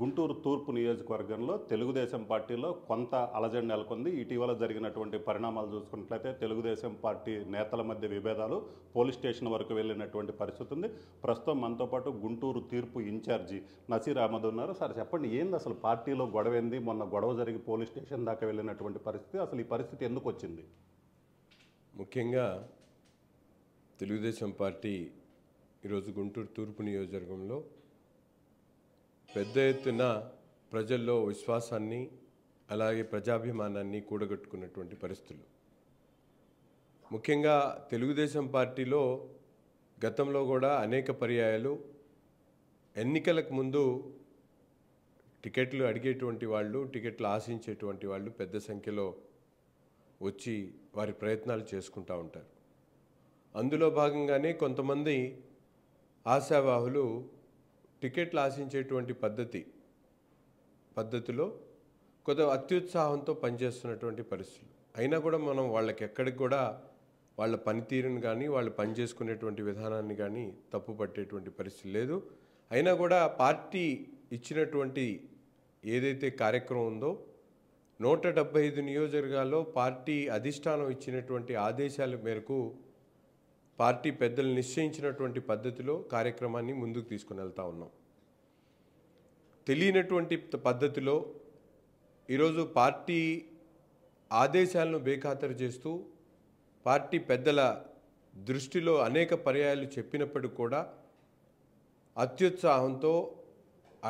గుంటూరు తూర్పు నియోజకవర్గంలో తెలుగుదేశం పార్టీలో కొంత అలజడి నెలకొంది ఇటీవల జరిగినటువంటి పరిణామాలు చూసుకున్నట్లయితే తెలుగుదేశం పార్టీ నేతల మధ్య విభేదాలు పోలీస్ స్టేషన్ వరకు వెళ్ళినటువంటి పరిస్థితి ఉంది ప్రస్తుతం మనతో పాటు గుంటూరు తీర్పు ఇన్ఛార్జి నసీర్ అహ్మద్ ఉన్నారు సార్ చెప్పండి ఏంది అసలు పార్టీలో గొడవ ఏంది మొన్న గొడవ జరిగి పోలీస్ స్టేషన్ దాకా వెళ్ళినటువంటి పరిస్థితి అసలు ఈ పరిస్థితి ఎందుకు వచ్చింది ముఖ్యంగా తెలుగుదేశం పార్టీ ఈరోజు గుంటూరు తూర్పు నియోజకవర్గంలో పెద్ద ఎత్తున ప్రజల్లో విశ్వాసాన్ని అలాగే ప్రజాభిమానాన్ని కూడగట్టుకున్నటువంటి పరిస్థితులు ముఖ్యంగా తెలుగుదేశం పార్టీలో గతంలో కూడా అనేక పర్యాయాలు ఎన్నికలకు ముందు టికెట్లు అడిగేటువంటి వాళ్ళు టికెట్లు ఆశించేటువంటి వాళ్ళు పెద్ద సంఖ్యలో వచ్చి వారి ప్రయత్నాలు చేసుకుంటూ ఉంటారు అందులో భాగంగానే కొంతమంది ఆశావాహులు టికెట్లు ఆశించేటువంటి పద్ధతి పద్ధతిలో కొంత అత్యుత్సాహంతో పనిచేస్తున్నటువంటి పరిస్థితులు అయినా కూడా మనం వాళ్ళకి ఎక్కడికి కూడా వాళ్ళ పనితీరుని కానీ వాళ్ళు పనిచేసుకునేటువంటి విధానాన్ని కానీ తప్పు పట్టేటువంటి పరిస్థితి లేదు అయినా కూడా పార్టీ ఇచ్చినటువంటి ఏదైతే కార్యక్రమం ఉందో నూట డెబ్బై ఐదు నియోజకవర్గాల్లో పార్టీ అధిష్టానం ఇచ్చినటువంటి ఆదేశాల మేరకు పార్టీ పెద్దలు నిశ్చయించినటువంటి పద్ధతిలో కార్యక్రమాన్ని ముందుకు తీసుకుని వెళ్తూ ఉన్నాం తెలియనటువంటి పద్ధతిలో ఈరోజు పార్టీ ఆదేశాలను బేఖాతరు చేస్తూ పార్టీ పెద్దల దృష్టిలో అనేక పర్యాయాలు చెప్పినప్పటికీ కూడా అత్యుత్సాహంతో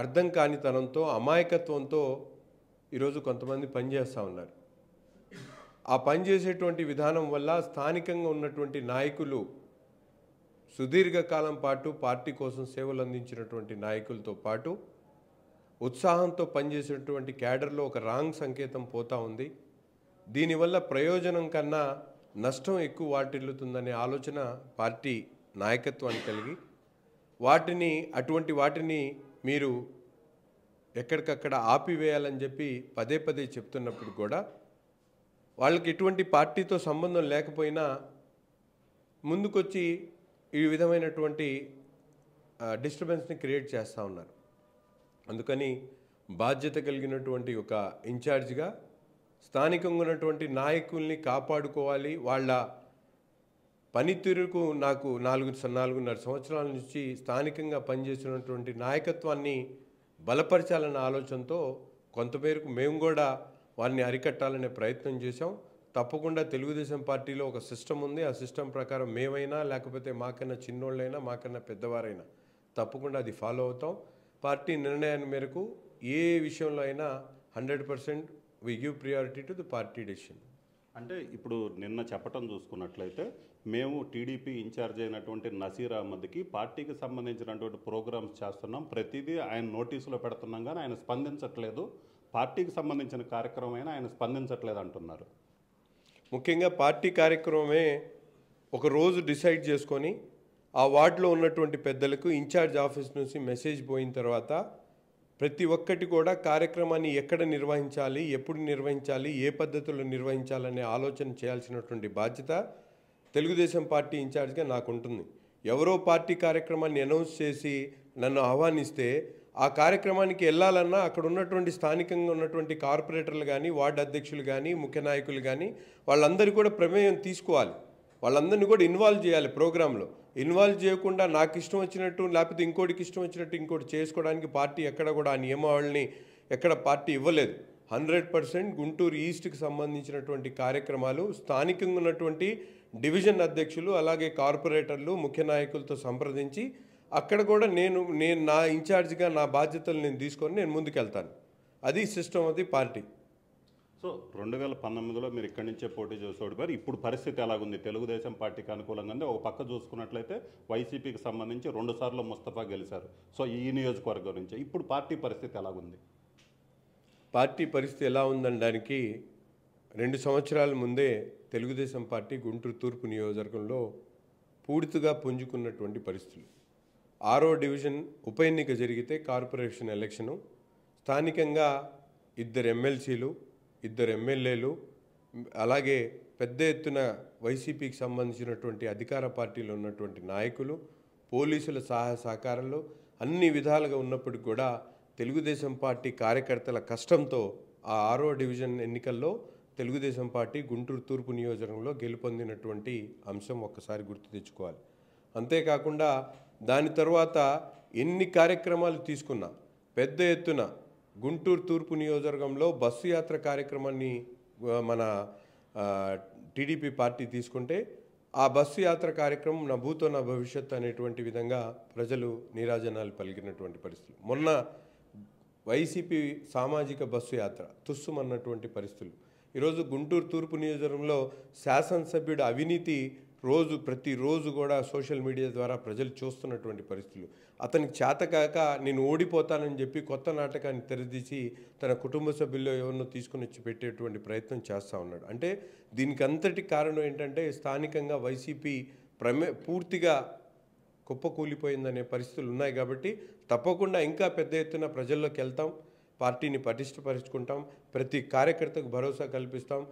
అర్థం కానితనంతో అమాయకత్వంతో ఈరోజు కొంతమంది పనిచేస్తూ ఉన్నారు ఆ పనిచేసేటువంటి విధానం వల్ల స్థానికంగా ఉన్నటువంటి నాయకులు సుదీర్ఘకాలం పాటు పార్టీ కోసం సేవలు అందించినటువంటి నాయకులతో పాటు ఉత్సాహంతో పనిచేసినటువంటి క్యాడర్లో ఒక రాంగ్ సంకేతం పోతా ఉంది దీనివల్ల ప్రయోజనం కన్నా నష్టం ఎక్కువ వాటిల్లుతుందనే ఆలోచన పార్టీ నాయకత్వాన్ని కలిగి వాటిని అటువంటి వాటిని మీరు ఎక్కడికక్కడ ఆపివేయాలని చెప్పి పదే పదే చెప్తున్నప్పుడు కూడా వాళ్ళకి ఎటువంటి పార్టీతో సంబంధం లేకపోయినా ముందుకొచ్చి ఈ విధమైనటువంటి డిస్టర్బెన్స్ని క్రియేట్ చేస్తూ ఉన్నారు అందుకని బాధ్యత కలిగినటువంటి ఒక ఇన్ఛార్జ్గా స్థానికంగా ఉన్నటువంటి నాయకుల్ని కాపాడుకోవాలి వాళ్ళ పనితీరుకు నాకు నాలుగు నాలుగున్నర సంవత్సరాల నుంచి స్థానికంగా పనిచేసినటువంటి నాయకత్వాన్ని బలపరచాలన్న ఆలోచనతో కొంతమేరకు మేము కూడా వారిని అరికట్టాలనే ప్రయత్నం చేశాం తప్పకుండా తెలుగుదేశం పార్టీలో ఒక సిస్టమ్ ఉంది ఆ సిస్టమ్ ప్రకారం మేమైనా లేకపోతే మాకన్నా చిన్నోళ్ళైనా మాకన్నా పెద్దవారైనా తప్పకుండా అది ఫాలో అవుతాం పార్టీ నిర్ణయాన్ని మేరకు ఏ విషయంలో అయినా hundred percent we give priority to the party decision అంటే ఇప్పుడు నిన్న చెప్పటం చూసుకున్నట్లయితే మేము టీడీపీ ఇన్ఛార్జ్ అయినటువంటి నసీర్ అహ్మద్కి పార్టీకి సంబంధించినటువంటి ప్రోగ్రామ్స్ చేస్తున్నాం ప్రతిదీ ఆయన నోటీసులో పెడుతున్నాం కానీ ఆయన స్పందించట్లేదు పార్టీకి సంబంధించిన కార్యక్రమం ఆయన స్పందించట్లేదు అంటున్నారు ముఖ్యంగా పార్టీ కార్యక్రమమే ఒక రోజు డిసైడ్ చేసుకొని ఆ వార్డులో ఉన్నటువంటి పెద్దలకు ఇన్ఛార్జ్ ఆఫీస్ నుంచి మెసేజ్ పోయిన తర్వాత ప్రతి ఒక్కటి కూడా కార్యక్రమాన్ని ఎక్కడ నిర్వహించాలి ఎప్పుడు నిర్వహించాలి ఏ పద్ధతుల్లో నిర్వహించాలనే ఆలోచన చేయాల్సినటువంటి బాధ్యత తెలుగుదేశం పార్టీ ఇన్ఛార్జ్గా నాకు ఉంటుంది ఎవరో పార్టీ కార్యక్రమాన్ని అనౌన్స్ చేసి నన్ను ఆహ్వానిస్తే ఆ కార్యక్రమానికి వెళ్ళాలన్నా అక్కడ ఉన్నటువంటి స్థానికంగా ఉన్నటువంటి కార్పొరేటర్లు కానీ వార్డు అధ్యక్షులు కానీ ముఖ్య నాయకులు కానీ వాళ్ళందరూ కూడా ప్రమేయం తీసుకోవాలి వాళ్ళందరినీ కూడా ఇన్వాల్వ్ చేయాలి ప్రోగ్రాంలో ఇన్వాల్వ్ చేయకుండా నాకు ఇష్టం వచ్చినట్టు లేకపోతే ఇంకోటికి ఇష్టం వచ్చినట్టు ఇంకోటి చేసుకోవడానికి పార్టీ ఎక్కడ కూడా ఆ నియమావళిని ఎక్కడ పార్టీ ఇవ్వలేదు హండ్రెడ్ పర్సెంట్ గుంటూరు ఈస్ట్కి సంబంధించినటువంటి కార్యక్రమాలు స్థానికంగా ఉన్నటువంటి డివిజన్ అధ్యక్షులు అలాగే కార్పొరేటర్లు ముఖ్య నాయకులతో సంప్రదించి అక్కడ కూడా నేను నేను నా ఇన్ఛార్జ్గా నా బాధ్యతలు నేను తీసుకొని నేను ముందుకెళ్తాను అది సిస్టమ్ అది పార్టీ సో రెండు వేల పంతొమ్మిదిలో మీరు ఇక్కడి నుంచే పోటీ చేసి ఓడిపోయారు ఇప్పుడు పరిస్థితి ఎలాగుంది తెలుగుదేశం పార్టీకి అనుకూలంగా ఉంది ఒక పక్క చూసుకున్నట్లయితే వైసీపీకి సంబంధించి రెండుసార్లు ముస్తఫా గెలిచారు సో ఈ నియోజకవర్గం నుంచి ఇప్పుడు పార్టీ పరిస్థితి ఎలాగుంది పార్టీ పరిస్థితి ఎలా ఉందనడానికి రెండు సంవత్సరాల ముందే తెలుగుదేశం పార్టీ గుంటూరు తూర్పు నియోజకవర్గంలో పూర్తిగా పుంజుకున్నటువంటి పరిస్థితులు ఆరో డివిజన్ ఉప ఎన్నిక జరిగితే కార్పొరేషన్ ఎలక్షను స్థానికంగా ఇద్దరు ఎమ్మెల్సీలు ఇద్దరు ఎమ్మెల్యేలు అలాగే పెద్ద ఎత్తున వైసీపీకి సంబంధించినటువంటి అధికార పార్టీలో ఉన్నటువంటి నాయకులు పోలీసుల సహాయ సహకారాలు అన్ని విధాలుగా ఉన్నప్పటికి కూడా తెలుగుదేశం పార్టీ కార్యకర్తల కష్టంతో ఆ ఆరో డివిజన్ ఎన్నికల్లో తెలుగుదేశం పార్టీ గుంటూరు తూర్పు నియోజకంలో గెలుపొందినటువంటి అంశం ఒక్కసారి గుర్తు తెచ్చుకోవాలి అంతేకాకుండా దాని తర్వాత ఎన్ని కార్యక్రమాలు తీసుకున్నా పెద్ద ఎత్తున గుంటూరు తూర్పు నియోజకవర్గంలో బస్సు యాత్ర కార్యక్రమాన్ని మన టీడీపీ పార్టీ తీసుకుంటే ఆ బస్సు యాత్ర కార్యక్రమం నా భూతో నా భవిష్యత్ అనేటువంటి విధంగా ప్రజలు నీరాజనాలు పలికినటువంటి పరిస్థితులు మొన్న వైసీపీ సామాజిక బస్సు యాత్ర తుస్సుమన్నటువంటి పరిస్థితులు ఈరోజు గుంటూరు తూర్పు నియోజకవర్గంలో శాసనసభ్యుడు అవినీతి రోజు ప్రతిరోజు కూడా సోషల్ మీడియా ద్వారా ప్రజలు చూస్తున్నటువంటి పరిస్థితులు అతనికి చేతకాక నేను ఓడిపోతానని చెప్పి కొత్త నాటకాన్ని తెరదీసి తన కుటుంబ సభ్యుల్లో ఎవరినో తీసుకుని వచ్చి పెట్టేటువంటి ప్రయత్నం చేస్తూ ఉన్నాడు అంటే దీనికి అంతటి కారణం ఏంటంటే స్థానికంగా వైసీపీ ప్రమే పూర్తిగా కుప్పకూలిపోయిందనే పరిస్థితులు ఉన్నాయి కాబట్టి తప్పకుండా ఇంకా పెద్ద ఎత్తున ప్రజల్లోకి వెళ్తాం పార్టీని పటిష్టపరుచుకుంటాం ప్రతి కార్యకర్తకు భరోసా కల్పిస్తాం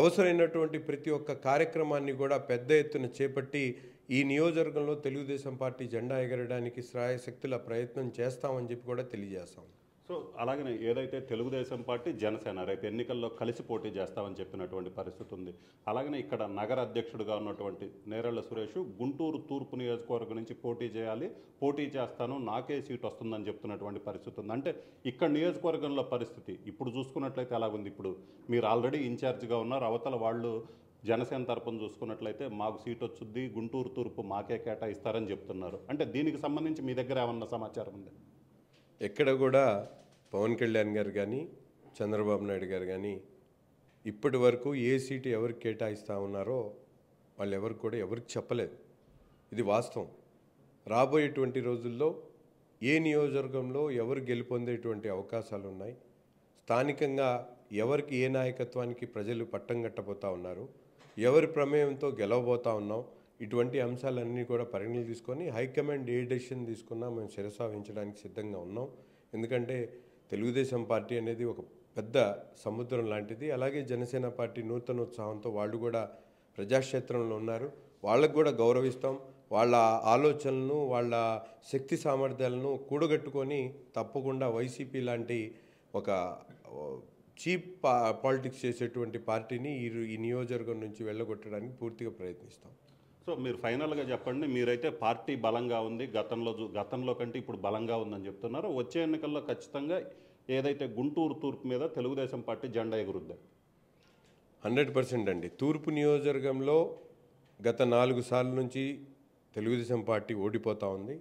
అవసరమైనటువంటి ప్రతి ఒక్క కార్యక్రమాన్ని కూడా పెద్ద ఎత్తున చేపట్టి ఈ నియోజకవర్గంలో తెలుగుదేశం పార్టీ జెండా ఎగరడానికి శ్రాయశక్తుల ప్రయత్నం చేస్తామని చెప్పి కూడా తెలియజేస్తాం సో అలాగనే ఏదైతే తెలుగుదేశం పార్టీ జనసేన రేపు ఎన్నికల్లో కలిసి పోటీ చేస్తామని చెప్పినటువంటి పరిస్థితి ఉంది అలాగనే ఇక్కడ నగర అధ్యక్షుడుగా ఉన్నటువంటి నేరళ్ల సురేష్ గుంటూరు తూర్పు నియోజకవర్గం నుంచి పోటీ చేయాలి పోటీ చేస్తాను నాకే సీట్ వస్తుందని చెప్తున్నటువంటి పరిస్థితి ఉంది అంటే ఇక్కడ నియోజకవర్గంలో పరిస్థితి ఇప్పుడు చూసుకున్నట్లయితే ఎలాగుంది ఇప్పుడు మీరు ఆల్రెడీ ఇన్ఛార్జ్గా ఉన్నారు అవతల వాళ్ళు జనసేన తరపున చూసుకున్నట్లయితే మాకు సీట్ వచ్చుద్ది గుంటూరు తూర్పు మాకే కేటాయిస్తారని చెప్తున్నారు అంటే దీనికి సంబంధించి మీ దగ్గర ఏమన్నా సమాచారం ఉంది ఎక్కడ కూడా పవన్ కళ్యాణ్ గారు కానీ చంద్రబాబు నాయుడు గారు కానీ ఇప్పటి వరకు ఏ సీటు ఎవరికి కేటాయిస్తూ ఉన్నారో వాళ్ళు ఎవరికి కూడా ఎవరికి చెప్పలేదు ఇది వాస్తవం రాబోయేటువంటి రోజుల్లో ఏ నియోజకవర్గంలో ఎవరు గెలుపొందేటువంటి అవకాశాలు ఉన్నాయి స్థానికంగా ఎవరికి ఏ నాయకత్వానికి ప్రజలు పట్టం కట్టబోతా ఉన్నారు ఎవరి ప్రమేయంతో గెలవబోతా ఉన్నాం ఇటువంటి అంశాలన్నీ కూడా పరిగణలు తీసుకొని హైకమాండ్ ఏ డెసిషన్ తీసుకున్నా మేము శిరస వహించడానికి సిద్ధంగా ఉన్నాం ఎందుకంటే తెలుగుదేశం పార్టీ అనేది ఒక పెద్ద సముద్రం లాంటిది అలాగే జనసేన పార్టీ నూతన ఉత్సాహంతో వాళ్ళు కూడా ప్రజాక్షేత్రంలో ఉన్నారు వాళ్ళకు కూడా గౌరవిస్తాం వాళ్ళ ఆలోచనలను వాళ్ళ శక్తి సామర్థ్యాలను కూడగట్టుకొని తప్పకుండా వైసీపీ లాంటి ఒక చీప్ పాలిటిక్స్ చేసేటువంటి పార్టీని ఈ నియోజకవర్గం నుంచి వెళ్ళగొట్టడానికి పూర్తిగా ప్రయత్నిస్తాం సో మీరు ఫైనల్గా చెప్పండి మీరైతే పార్టీ బలంగా ఉంది గతంలో గతంలో కంటే ఇప్పుడు బలంగా ఉందని చెప్తున్నారు వచ్చే ఎన్నికల్లో ఖచ్చితంగా ఏదైతే గుంటూరు తూర్పు మీద తెలుగుదేశం పార్టీ జెండా ఎగురుద్ది హండ్రెడ్ పర్సెంట్ అండి తూర్పు నియోజకవర్గంలో గత నాలుగు సార్ల నుంచి తెలుగుదేశం పార్టీ ఓడిపోతూ ఉంది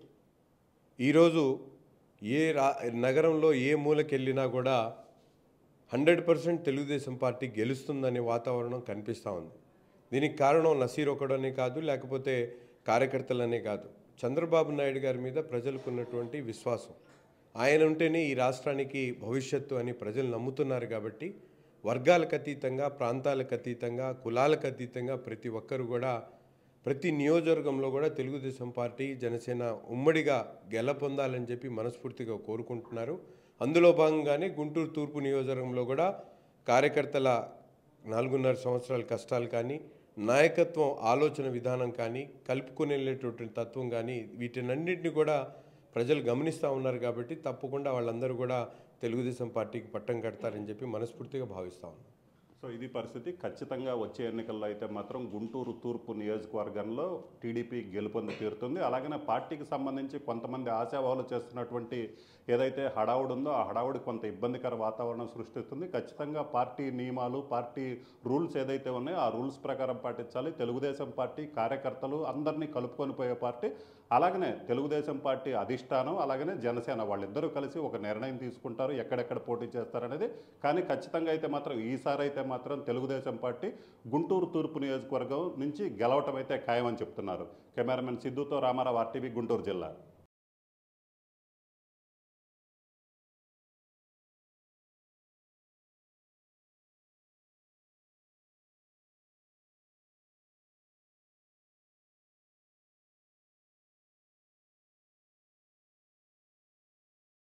ఈరోజు ఏ రా నగరంలో ఏ మూలకెళ్ళినా కూడా హండ్రెడ్ పర్సెంట్ తెలుగుదేశం పార్టీ గెలుస్తుందనే వాతావరణం కనిపిస్తూ ఉంది దీనికి కారణం నసీర్ ఒకడనే కాదు లేకపోతే కార్యకర్తలనే కాదు చంద్రబాబు నాయుడు గారి మీద ప్రజలకు ఉన్నటువంటి విశ్వాసం ఆయన ఉంటేనే ఈ రాష్ట్రానికి భవిష్యత్తు అని ప్రజలు నమ్ముతున్నారు కాబట్టి వర్గాలకు అతీతంగా ప్రాంతాలకు అతీతంగా కులాలకు అతీతంగా ప్రతి ఒక్కరు కూడా ప్రతి నియోజకవర్గంలో కూడా తెలుగుదేశం పార్టీ జనసేన ఉమ్మడిగా గెలపొందాలని చెప్పి మనస్ఫూర్తిగా కోరుకుంటున్నారు అందులో భాగంగానే గుంటూరు తూర్పు నియోజకవర్గంలో కూడా కార్యకర్తల నాలుగున్నర సంవత్సరాల కష్టాలు కానీ నాయకత్వం ఆలోచన విధానం కానీ కలుపుకొని వెళ్ళేటటువంటి తత్వం కానీ వీటినన్నింటినీ కూడా ప్రజలు గమనిస్తూ ఉన్నారు కాబట్టి తప్పకుండా వాళ్ళందరూ కూడా తెలుగుదేశం పార్టీకి పట్టం కడతారని చెప్పి మనస్ఫూర్తిగా భావిస్తూ ఉన్నాం సో ఇది పరిస్థితి ఖచ్చితంగా వచ్చే ఎన్నికల్లో అయితే మాత్రం గుంటూరు తూర్పు నియోజకవర్గంలో టీడీపీ గెలుపొంది తీరుతుంది అలాగనే పార్టీకి సంబంధించి కొంతమంది ఆశావాహులు చేస్తున్నటువంటి ఏదైతే హడావుడు ఉందో ఆ హడావుడి కొంత ఇబ్బందికర వాతావరణం సృష్టిస్తుంది ఖచ్చితంగా పార్టీ నియమాలు పార్టీ రూల్స్ ఏదైతే ఉన్నాయో ఆ రూల్స్ ప్రకారం పాటించాలి తెలుగుదేశం పార్టీ కార్యకర్తలు అందరినీ కలుపుకొని పోయే పార్టీ అలాగనే తెలుగుదేశం పార్టీ అధిష్టానం అలాగనే జనసేన వాళ్ళిద్దరూ కలిసి ఒక నిర్ణయం తీసుకుంటారు ఎక్కడెక్కడ పోటీ చేస్తారనేది కానీ ఖచ్చితంగా అయితే మాత్రం ఈసారి అయితే మాత్రం తెలుగుదేశం పార్టీ గుంటూరు తూర్పు నియోజకవర్గం నుంచి గెలవటం అయితే ఖాయమని చెప్తున్నారు కెమెరామెన్ సిద్ధుతో రామారావు ఆర్టీవీ గుంటూరు జిల్లా